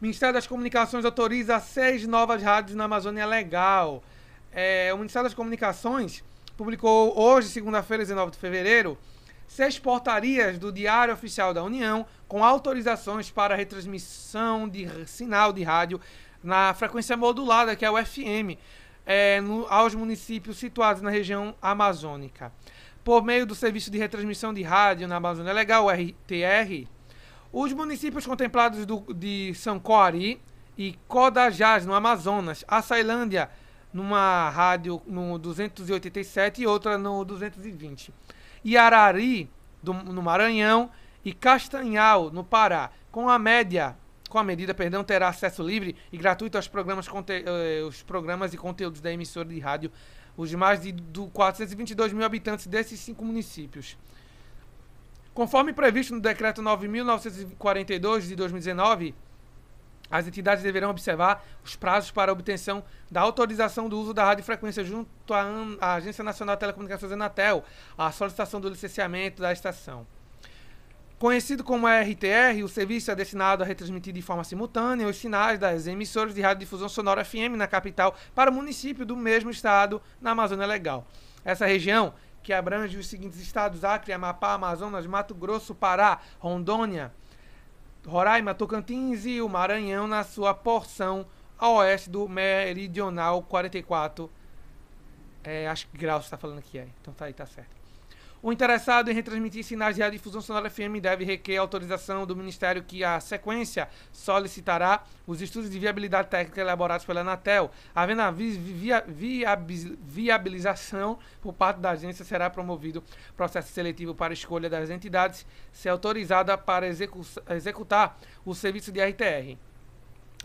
Ministério das Comunicações autoriza seis novas rádios na Amazônia Legal. É, o Ministério das Comunicações publicou hoje, segunda-feira, 19 de fevereiro, seis portarias do Diário Oficial da União com autorizações para retransmissão de sinal de rádio na frequência modulada, que é o FM, é, no, aos municípios situados na região amazônica. Por meio do Serviço de Retransmissão de Rádio na Amazônia Legal, o RTR, os municípios contemplados do, de Sancori e Codajás, no Amazonas, Açailândia, numa rádio no 287 e outra no 220. E Arari, do, no Maranhão, e Castanhal, no Pará. Com a média, com a medida, perdão, terá acesso livre e gratuito aos programas, conte, eh, os programas e conteúdos da emissora de rádio, os mais de do 422 mil habitantes desses cinco municípios. Conforme previsto no Decreto 9.942 de 2019, as entidades deverão observar os prazos para obtenção da autorização do uso da radiofrequência junto à Agência Nacional de Telecomunicações, Anatel, a solicitação do licenciamento da estação. Conhecido como RTR, o serviço é destinado a retransmitir de forma simultânea os sinais das emissoras de radiodifusão sonora FM na capital para o município do mesmo estado na Amazônia Legal. Essa região que abrange os seguintes estados: Acre, Amapá, Amazonas, Mato Grosso, Pará, Rondônia, Roraima, Tocantins e o Maranhão na sua porção a oeste do meridional 44 é, acho que graus está falando aqui é. Então tá aí, tá certo. O interessado em retransmitir sinais de radiodifusão sonora FM deve requer autorização do Ministério que a sequência solicitará os estudos de viabilidade técnica elaborados pela Anatel. Havendo a vi viabilização por parte da agência, será promovido processo seletivo para escolha das entidades ser autorizada para execu executar o serviço de RTR.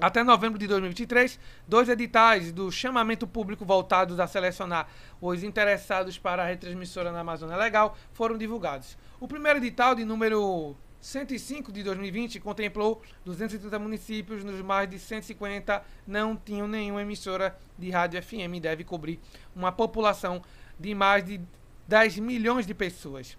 Até novembro de 2023, dois editais do chamamento público voltados a selecionar os interessados para a retransmissora na Amazônia Legal foram divulgados. O primeiro edital, de número 105 de 2020, contemplou 230 municípios, nos mais de 150 não tinham nenhuma emissora de rádio FM e deve cobrir uma população de mais de 10 milhões de pessoas.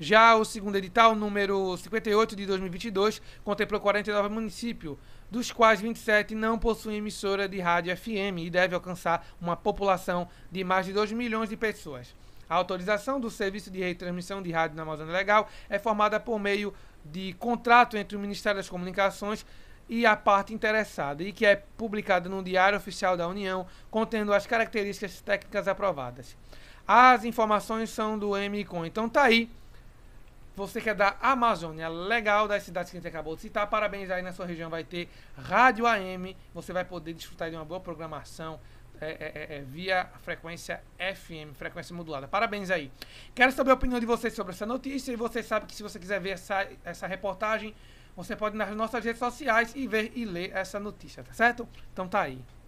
Já o segundo edital, número 58 de 2022, contemplou 49 municípios, dos quais 27 não possuem emissora de rádio FM e deve alcançar uma população de mais de 2 milhões de pessoas. A autorização do serviço de retransmissão de rádio na Amazônia Legal é formada por meio de contrato entre o Ministério das Comunicações e a parte interessada, e que é publicada no Diário Oficial da União, contendo as características técnicas aprovadas. As informações são do MCOM. Então tá aí você que é da Amazônia, legal das cidades que a gente acabou de citar, parabéns aí na sua região, vai ter rádio AM, você vai poder desfrutar de uma boa programação é, é, é, é via frequência FM, frequência modulada. Parabéns aí. Quero saber a opinião de vocês sobre essa notícia e você sabe que se você quiser ver essa, essa reportagem, você pode ir nas nossas redes sociais e ver e ler essa notícia, tá certo? Então tá aí.